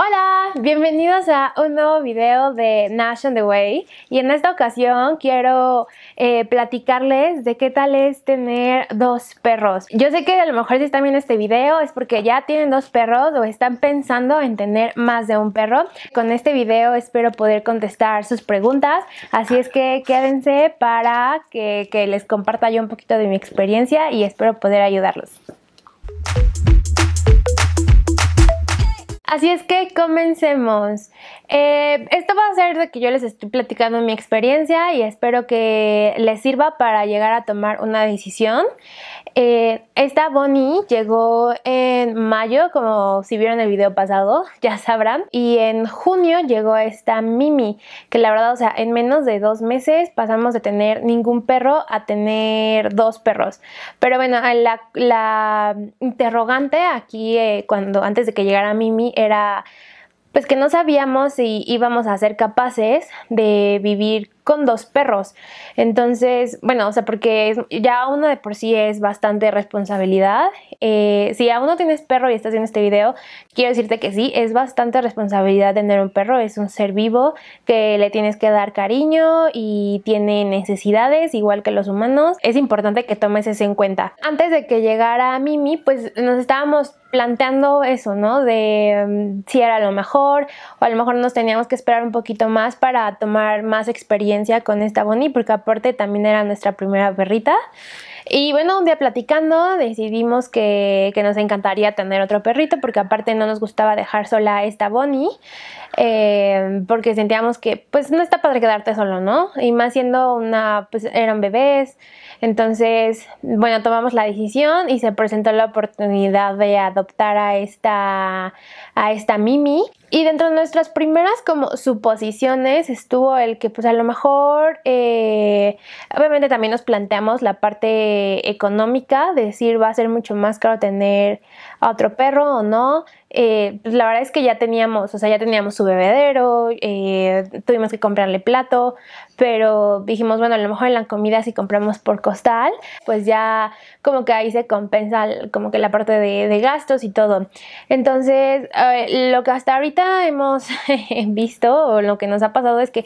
Hola, bienvenidos a un nuevo video de Nash on the Way y en esta ocasión quiero eh, platicarles de qué tal es tener dos perros. Yo sé que a lo mejor si están viendo este video es porque ya tienen dos perros o están pensando en tener más de un perro. Con este video espero poder contestar sus preguntas, así es que quédense para que les comparta yo un poquito de mi experiencia y espero poder ayudarlos. Así es que comencemos. Eh, esto va a ser de que yo les estoy platicando mi experiencia y espero que les sirva para llegar a tomar una decisión. Eh, esta Bonnie llegó en mayo, como si vieron el video pasado, ya sabrán. Y en junio llegó esta Mimi, que la verdad, o sea, en menos de dos meses pasamos de tener ningún perro a tener dos perros. Pero bueno, la, interrogante aquí, eh, cuando antes de que llegara Mimi, era pues que no sabíamos si íbamos a ser capaces de vivir con dos perros. Entonces, bueno, o sea, porque ya uno de por sí es bastante responsabilidad. Eh, si aún no tienes perro y estás viendo este video, quiero decirte que sí, es bastante responsabilidad tener un perro. Es un ser vivo que le tienes que dar cariño y tiene necesidades igual que los humanos. Es importante que tomes eso en cuenta. Antes de que llegara Mimi, pues nos estábamos planteando eso, ¿no? De mm, si era lo mejor o a lo mejor nos teníamos que esperar un poquito más para tomar más experiencia con esta Bonnie, porque aparte también era nuestra primera perrita. Y bueno, un día platicando decidimos que, nos encantaría tener otro perrito porque aparte no nos gustaba dejar sola a esta Bonnie eh, porque sentíamos que pues no está padre quedarte solo, ¿no? Y más siendo una, pues eran bebés. Entonces, bueno, tomamos la decisión y se presentó la oportunidad de adoptar a esta, a esta Mimi. Y dentro de nuestras primeras como suposiciones estuvo el que pues a lo mejor, eh, obviamente también nos planteamos la parte eh, económica, decir va a ser mucho más caro tener a otro perro o no. Eh, pues la verdad es que ya teníamos, o sea, ya teníamos su bebedero, eh, tuvimos que comprarle plato, pero dijimos, bueno, a lo mejor en la comida si compramos por costal, pues ya como que ahí se compensa como que la parte de, gastos y todo. Entonces, lo que hasta ahorita hemos visto o lo que nos ha pasado es que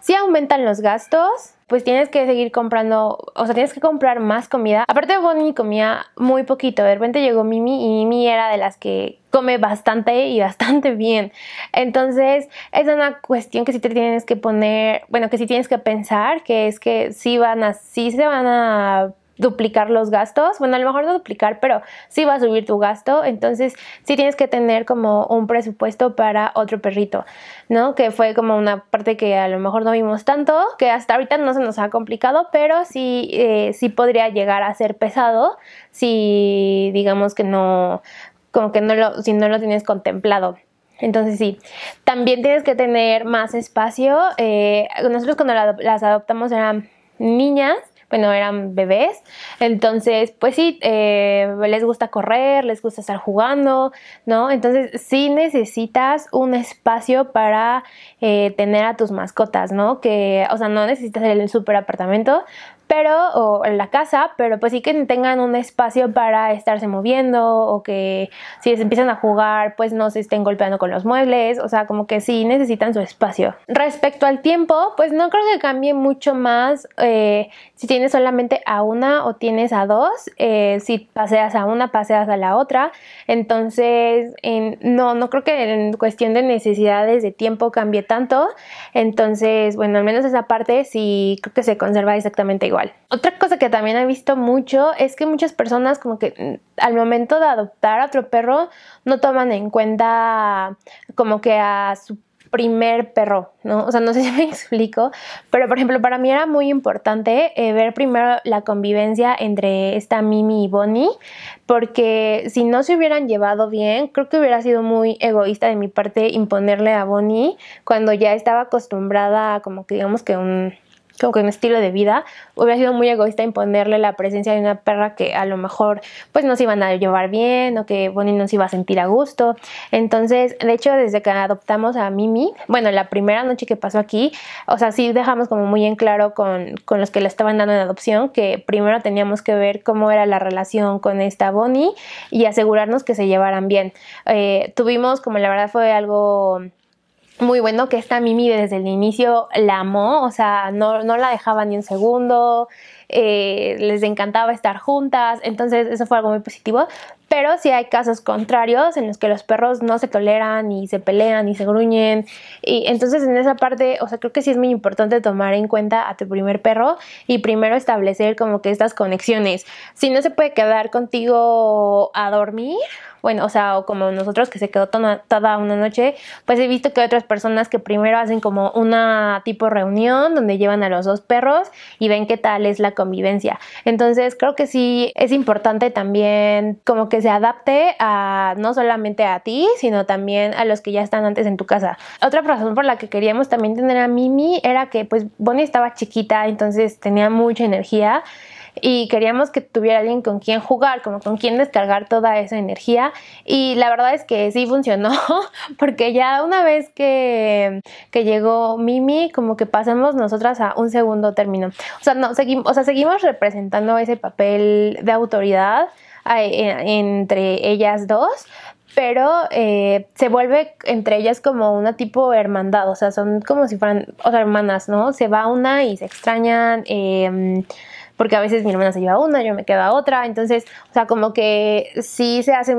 si aumentan los gastos, pues tienes que seguir comprando, o sea, tienes que comprar más comida. Aparte Bonnie comía muy poquito, de repente llegó Mimi y Mimi era de las que come bastante y bastante bien. Entonces, es una cuestión que sí te tienes que poner, bueno, que sí tienes que pensar, que es que si van a, sí se van a duplicar los gastos, bueno, a lo mejor no duplicar, pero sí va a subir tu gasto, entonces sí tienes que tener como un presupuesto para otro perrito, ¿no? Que fue como una parte que a lo mejor no vimos tanto, que hasta ahorita no se nos ha complicado, pero sí, eh, sí podría llegar a ser pesado si digamos que no, como que no lo, si no lo tienes contemplado. Entonces sí, también tienes que tener más espacio. Eh, nosotros cuando las adoptamos eran niñas bueno, eran bebés. Entonces, pues sí, eh, les gusta correr, les gusta estar jugando, ¿no? Entonces, sí necesitas un espacio para eh, tener a tus mascotas, ¿no? Que, o sea, no necesitas el super apartamento, pero o en la casa, pero pues sí que tengan un espacio para estarse moviendo o que si les empiezan a jugar, pues no se estén golpeando con los muebles, o sea, como que sí necesitan su espacio. Respecto al tiempo, pues no creo que cambie mucho más eh, tienes solamente a una o tienes a dos, eh, si paseas a una, paseas a la otra. Entonces, no, no creo que en cuestión de necesidades de tiempo cambie tanto. Entonces, bueno, al menos esa parte sí creo que se conserva exactamente igual. Otra cosa que también he visto mucho es que muchas personas como que mm, al momento de adoptar a otro perro no toman en cuenta como que a su primer perro, ¿no? O sea, no sé si me explico, pero por ejemplo, para mí era muy importante eh, ver primero la convivencia entre esta Mimi y Bonnie, porque si no se hubieran llevado bien, creo que hubiera sido muy egoísta de mi parte imponerle a Bonnie cuando ya estaba acostumbrada a como que digamos que un como que un estilo de vida, hubiera sido muy egoísta imponerle la presencia de una perra que a lo mejor pues no se iban a llevar bien o que Bonnie no se iba a sentir a gusto. Entonces, de hecho, desde que adoptamos a Mimi, bueno, la primera noche que pasó aquí, o sea, sí dejamos como muy en claro con, los que la estaban dando en adopción que primero teníamos que ver cómo era la relación con esta Bonnie y asegurarnos que se llevaran bien. Eh, tuvimos, como la verdad fue algo muy bueno que esta Mimi desde el inicio la amó, o sea, no, no la dejaba ni un segundo, eh, les encantaba estar juntas, entonces eso fue algo muy positivo, pero si hay casos contrarios en los que los perros no se toleran y se pelean y se gruñen. Y entonces en esa parte, o sea, creo que sí es muy importante tomar en cuenta a tu primer perro y primero establecer como que estas conexiones. Si no se puede quedar contigo a dormir, bueno, o sea, o como nosotros que se quedó toda, toda una noche, pues he visto que hay otras personas que primero hacen como una tipo reunión donde llevan a los dos perros y ven qué tal es la convivencia. Entonces creo que sí es importante también como que se adapte a no solamente a ti, sino también a los que ya están antes en tu casa. Otra razón por la que queríamos también tener a Mimi era que pues Bonnie estaba chiquita, entonces tenía mucha energía y queríamos que tuviera alguien con quien jugar, como con quien descargar toda esa energía y la verdad es que sí funcionó porque ya una vez que, llegó Mimi como que pasamos nosotras a un segundo término. O sea, no, seguimos, o sea, seguimos representando ese papel de autoridad eh, eh, entre ellas dos, pero eh, se vuelve entre ellas como una tipo hermandad, o sea, son como si fueran hermanas, ¿no? Se va una y se extrañan, em, porque a veces mi hermana se lleva una, yo me queda otra, entonces, o sea, como que sí se hace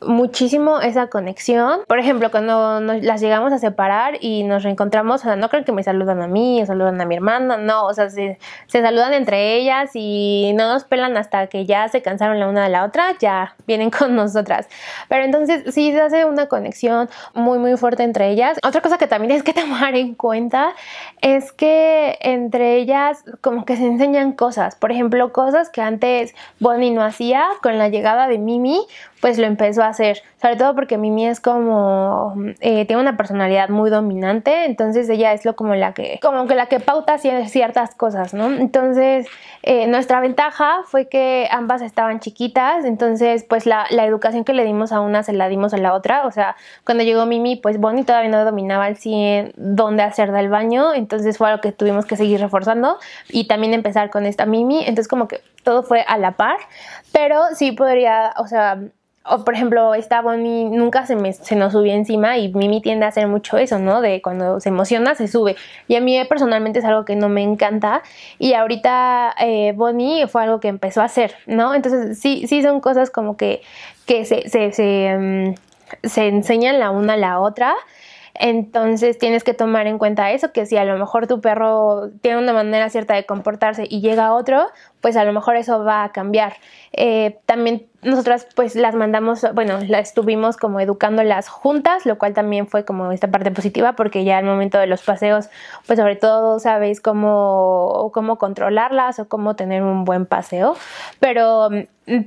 muchísimo esa conexión. Por ejemplo, cuando las llegamos a separar y nos reencontramos, o sea, no creo que me saludan a mí, saludan a mi hermana, no, o sea, se, saludan entre ellas y no nos pelan hasta que ya se cansaron la una de la otra, ya vienen con nosotras. Pero entonces sí se hace una conexión muy, muy fuerte entre ellas. Otra cosa que también es que tomar en cuenta es que entre ellas como que se enseñan cosas, por ejemplo, cosas que antes Bonnie no hacía con la llegada de Mimi pues lo empezó a hacer. Sobre todo porque Mimi es como, eh, tiene una personalidad muy dominante, entonces ella es lo como la que, como que la que pauta ciertas cosas, ¿no? Entonces, eh, nuestra ventaja fue que ambas estaban chiquitas, entonces pues la, la, educación que le dimos a una se la dimos a la otra, o sea, cuando llegó Mimi, pues Bonnie todavía no dominaba al 100 dónde hacer del baño, entonces fue algo que tuvimos que seguir reforzando y también empezar con esta Mimi, entonces como que todo fue a la par, pero sí podría, o sea, o por ejemplo, esta Bonnie nunca se, me, se nos subía encima y Mimi tiende a hacer mucho eso, ¿no? De cuando se emociona, se sube. Y a mí personalmente es algo que no me encanta. Y ahorita eh, Bonnie fue algo que empezó a hacer, ¿no? Entonces, sí, sí son cosas como que, que se, se mm, enseñan la una a la otra. Entonces tienes que tomar en cuenta eso, que si a lo mejor tu perro tiene una manera cierta de comportarse y llega otro, pues a lo mejor eso va a cambiar. Eh, también nosotras pues las mandamos, bueno, las estuvimos como educándolas juntas, lo cual también fue como esta parte positiva porque ya al momento de los paseos pues sobre todo sabéis cómo, cómo controlarlas o cómo tener un buen paseo, pero,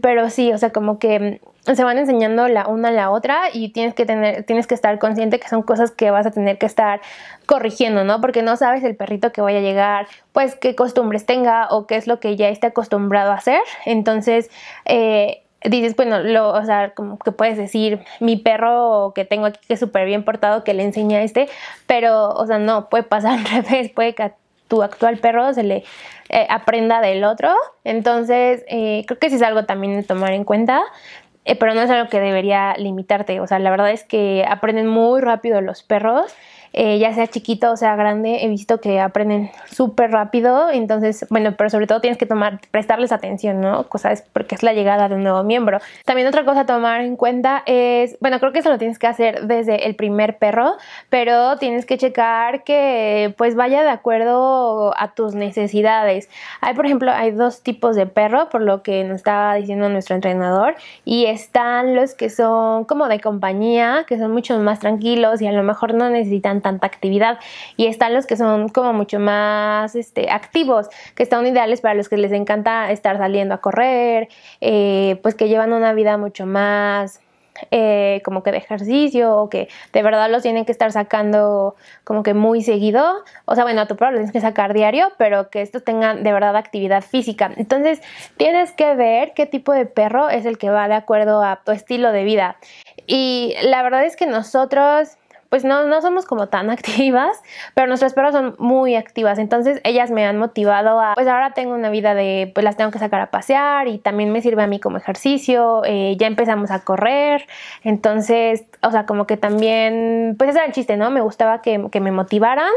pero sí, o sea, como que se van enseñando la una a la otra y tienes que tener, tienes que estar consciente que son cosas que vas a tener que estar corrigiendo, ¿no? Porque no sabes el perrito que vaya a llegar, pues qué costumbres tenga o qué es lo que ya está acostumbrado a hacer. Entonces, eh, dices, bueno, lo, o sea, como que puedes decir, mi perro que tengo aquí que es súper bien portado, que le enseña a este, pero, o sea, no, puede pasar al revés, puede que tu actual perro se le eh, aprenda del otro. Entonces, eh, creo que sí es algo también de tomar en cuenta. Eh, pero no es lo que debería limitarte. O sea, la verdad es que aprenden muy rápido los perros eh, ya sea chiquito o sea grande, he visto que aprenden súper rápido, entonces, bueno, pero sobre todo tienes que tomar, prestarles atención, ¿no? cosas porque es la llegada de un nuevo miembro. También otra cosa a tomar en cuenta es, bueno, creo que eso lo tienes que hacer desde el primer perro, pero tienes que checar que pues vaya de acuerdo a tus necesidades. Hay, por ejemplo, hay dos tipos de perro, por lo que nos estaba diciendo nuestro entrenador, y están los que son como de compañía, que son mucho más tranquilos y a lo mejor no necesitan tanta actividad. Y están los que son como mucho más este, activos, que están ideales para los que les encanta estar saliendo a correr, eh, pues que llevan una vida mucho más eh, como que de ejercicio o que de verdad los tienen que estar sacando como que muy seguido. O sea, bueno, a tu prueba lo tienes que sacar diario, pero que estos tengan de verdad actividad física. Entonces, tienes que ver qué tipo de perro es el que va de acuerdo a tu estilo de vida. Y la verdad es que nosotros pues no, no somos como tan activas, pero nuestras perras son muy activas, entonces ellas me han motivado a, pues ahora tengo una vida de, pues las tengo que sacar a pasear y también me sirve a mí como ejercicio, eh, ya empezamos a correr, entonces, o sea, como que también, pues ese era el chiste, ¿no? Me gustaba que, que me motivaran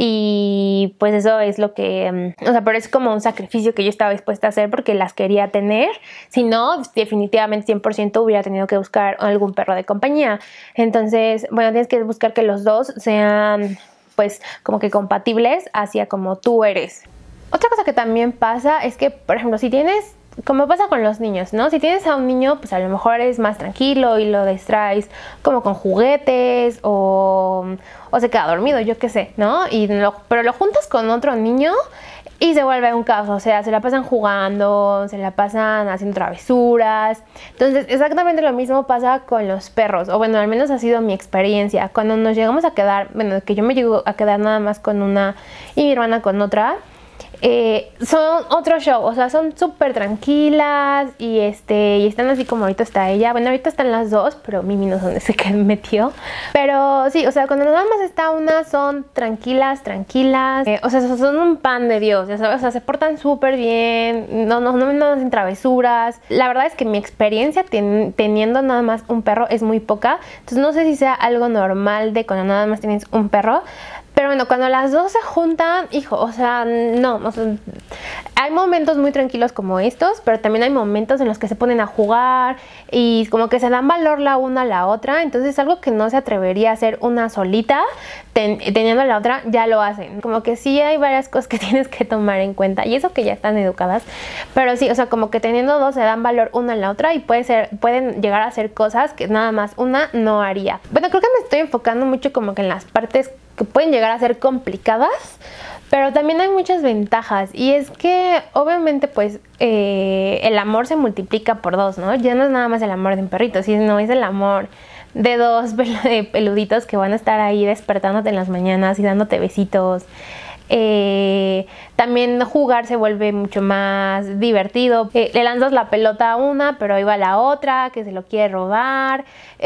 y pues eso es lo que, mm, o sea, pero es como un sacrificio que yo estaba dispuesta a hacer porque las quería tener. Si no, definitivamente 100% hubiera tenido que buscar algún perro de compañía. Entonces, bueno, tienes que buscar que los dos sean pues como que compatibles hacia como tú eres. Otra cosa que también pasa es que, por ejemplo, si tienes como pasa con los niños, ¿no? Si tienes a un niño, pues a lo mejor es más tranquilo y lo distraes como con juguetes o, o se queda dormido, yo qué sé, ¿no? Y pero lo juntas con otro niño y se vuelve un caos, o sea, se la pasan jugando, se la pasan haciendo travesuras. Entonces, exactamente lo mismo pasa con los perros, o bueno, al menos ha sido mi experiencia. Cuando nos llegamos a quedar, bueno, que yo me llego a quedar nada más con una y mi hermana con otra, eh, son otro show, o sea, son súper tranquilas y, este, y están así como ahorita está ella. Bueno, ahorita están las dos, pero Mimi no sé dónde se metió. Pero sí, o sea, cuando nada más está una, son tranquilas, tranquilas. Eh, o sea, son un pan de Dios, ya sabes, o sea, se portan súper bien, no, no, no, no hacen travesuras. La verdad es que mi experiencia teniendo nada más un perro es muy poca, entonces no sé si sea algo normal de cuando nada más tienes un perro, pero bueno, cuando las dos se juntan, hijo, o sea, no, hay momentos muy tranquilos como estos, pero también hay momentos en los que se ponen a jugar y como que se dan valor la una a la otra, entonces algo que no se atrevería a hacer una solita teniendo la otra, ya lo hacen. Como que sí hay varias cosas que tienes que tomar en cuenta y eso que ya están educadas, pero sí, o sea, como que teniendo dos se dan valor una a la otra y puede ser, pueden llegar a hacer cosas que nada más una no haría. Bueno, creo que me estoy enfocando mucho como que en las partes que pueden llegar a ser complicadas, pero también hay muchas ventajas y es que obviamente pues eh, el amor se multiplica por dos, ¿no? Ya no es nada más el amor de un perrito, sino es el amor de dos peluditos que van a estar ahí despertándote en las mañanas y dándote besitos. Eh, también jugar se vuelve mucho más divertido. Eh, le lanzas la pelota a una, pero ahí va la otra, que se lo quiere robar.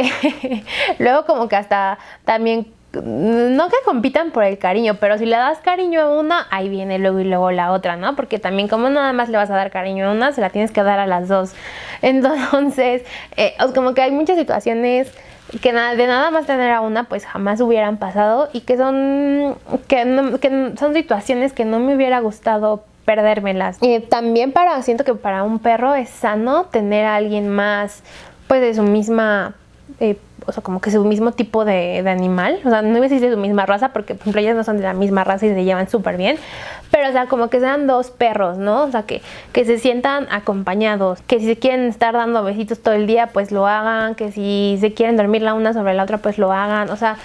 luego como que hasta también no que compitan por el cariño, pero si le das cariño a una, ahí viene luego y luego la otra, ¿no? Porque también como nada más le vas a dar cariño a una, se la tienes que dar a las dos. Entonces, eh, como que hay muchas situaciones que de nada más tener a una, pues jamás hubieran pasado y que son, que, son situaciones que no me hubiera gustado perdérmelas. también para, siento que para un perro es sano tener a alguien más, pues de su misma... Eh, o sea, como que es un mismo tipo de, animal. O sea, no iba a decir de su misma raza, porque por ejemplo ellas no son de la misma raza y se llevan súper bien. Pero, o sea, como que sean dos perros, ¿no? O sea, que, que se sientan acompañados. Que si se quieren estar dando besitos todo el día, pues lo hagan. Que si se quieren dormir la una sobre la otra, pues lo hagan. O sea,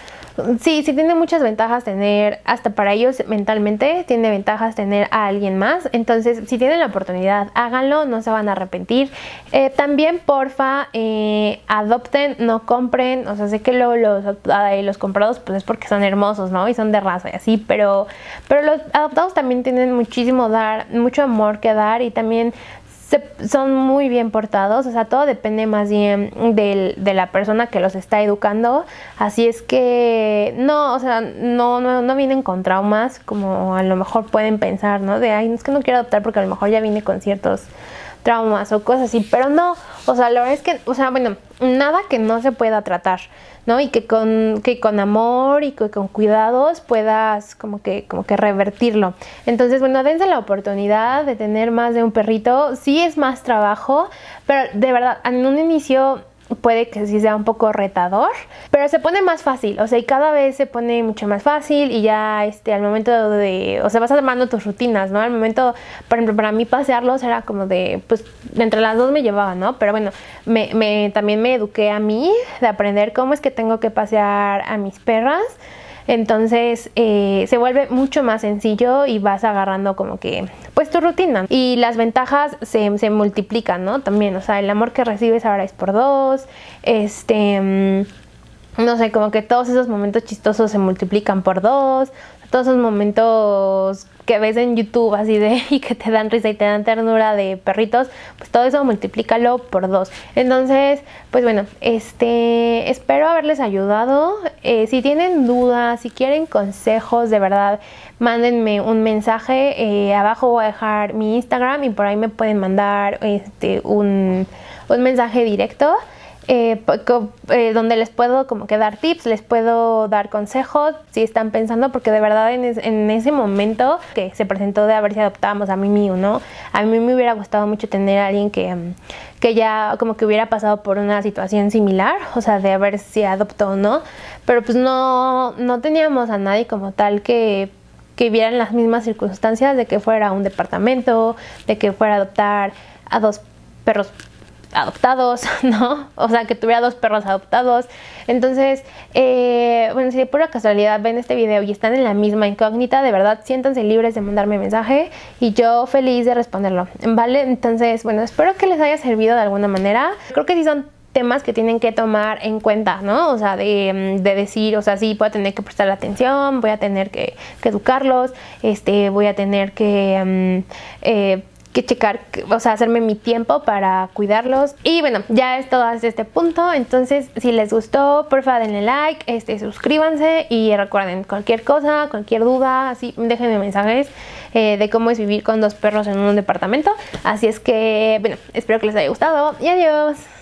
Sí, sí tiene muchas ventajas tener, hasta para ellos mentalmente, tiene ventajas tener a alguien más. Entonces, si tienen la oportunidad, háganlo, no se van a arrepentir. Eh, también, porfa, eh, adopten, no compren. O sea, sé que luego los, los comprados, pues es porque son hermosos, ¿no? Y son de raza y así, pero, pero los adoptados también tienen muchísimo dar, mucho amor que dar y también son muy bien portados, o sea, todo depende más bien del, de la persona que los está educando, así es que no, o sea, no, no, no, vienen con traumas como a lo mejor pueden pensar, ¿no? De, ay, es que no quiero adoptar porque a lo mejor ya vine con ciertos traumas o cosas así, pero no, o sea, la verdad es que, o sea, bueno, nada que no se pueda tratar, ¿no? Y que con, que con amor y con cuidados puedas como que, como que revertirlo. Entonces, bueno, dense la oportunidad de tener más de un perrito, sí es más trabajo, pero de verdad, en un inicio puede que sí sea un poco retador, pero se pone más fácil, o sea, y cada vez se pone mucho más fácil y ya este, al momento de, o sea, vas armando tus rutinas, ¿no? Al momento, por ejemplo, para mí pasearlos era como de, pues, entre las dos me llevaba, ¿no? Pero bueno, me, también me eduqué a mí de aprender cómo es que tengo que pasear a mis perras. Entonces eh, se vuelve mucho más sencillo y vas agarrando como que pues tu rutina. Y las ventajas se, multiplican, ¿no? También, o sea, el amor que recibes ahora es por dos, este... Mm, no sé, como que todos esos momentos chistosos se multiplican por dos, todos esos momentos que ves en YouTube así de y que te dan risa y te dan ternura de perritos, pues todo eso multiplícalo por dos. Entonces, pues bueno, este espero haberles ayudado. Eh, si tienen dudas, si quieren consejos, de verdad, mándenme un mensaje. Eh, abajo voy a dejar mi Instagram y por ahí me pueden mandar este, un, un mensaje directo. Eh, eh, donde les puedo como que dar tips, les puedo dar consejos si están pensando, porque de verdad en, ese momento que se presentó de a ver si adoptábamos a mí o no, a mí me hubiera gustado mucho tener a alguien que, mm, que ya como que hubiera pasado por una situación similar, o sea, de a ver si adoptó o no, pero pues no, no teníamos a nadie como tal que que vieran las mismas circunstancias de que fuera un departamento, de que fuera a adoptar a dos perros adoptados, ¿no? O sea, que tuviera dos perros adoptados. Entonces, eh, bueno, si de pura casualidad ven este video y están en la misma incógnita, de verdad siéntanse libres de mandarme mensaje y yo feliz de responderlo, ¿vale? Entonces, bueno, espero que les haya servido de alguna manera. Creo que sí son temas que tienen que tomar en cuenta, ¿no? O sea, de, mm, decir, o sea, sí, voy a tener que prestar atención, voy a tener que, educarlos, este, voy a tener que mm, eh, que checar, o sea, hacerme mi tiempo para cuidarlos. Y bueno, ya es todo hasta este punto. Entonces, si les gustó, porfa denle like, este, suscríbanse y recuerden cualquier cosa, cualquier duda, así déjenme mensajes eh, de cómo es vivir con dos perros en un departamento. Así es que, bueno, espero que les haya gustado y adiós.